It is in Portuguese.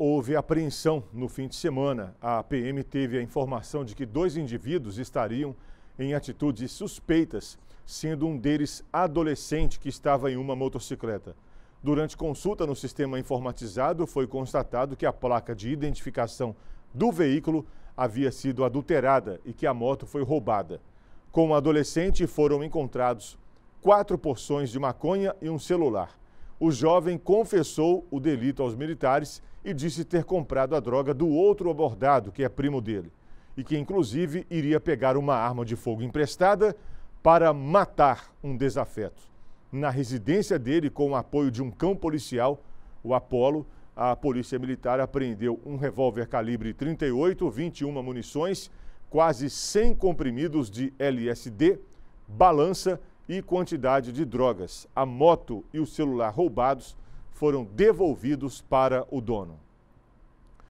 Houve apreensão no fim de semana. A PM teve a informação de que dois indivíduos estariam em atitudes suspeitas, sendo um deles adolescente que estava em uma motocicleta. Durante consulta no sistema informatizado, foi constatado que a placa de identificação do veículo havia sido adulterada e que a moto foi roubada. Com o adolescente foram encontrados quatro porções de maconha e um celular o jovem confessou o delito aos militares e disse ter comprado a droga do outro abordado, que é primo dele, e que inclusive iria pegar uma arma de fogo emprestada para matar um desafeto. Na residência dele, com o apoio de um cão policial, o Apolo, a Polícia Militar apreendeu um revólver calibre 38, 21 munições, quase 100 comprimidos de LSD, balança e quantidade de drogas. A moto e o celular roubados foram devolvidos para o dono.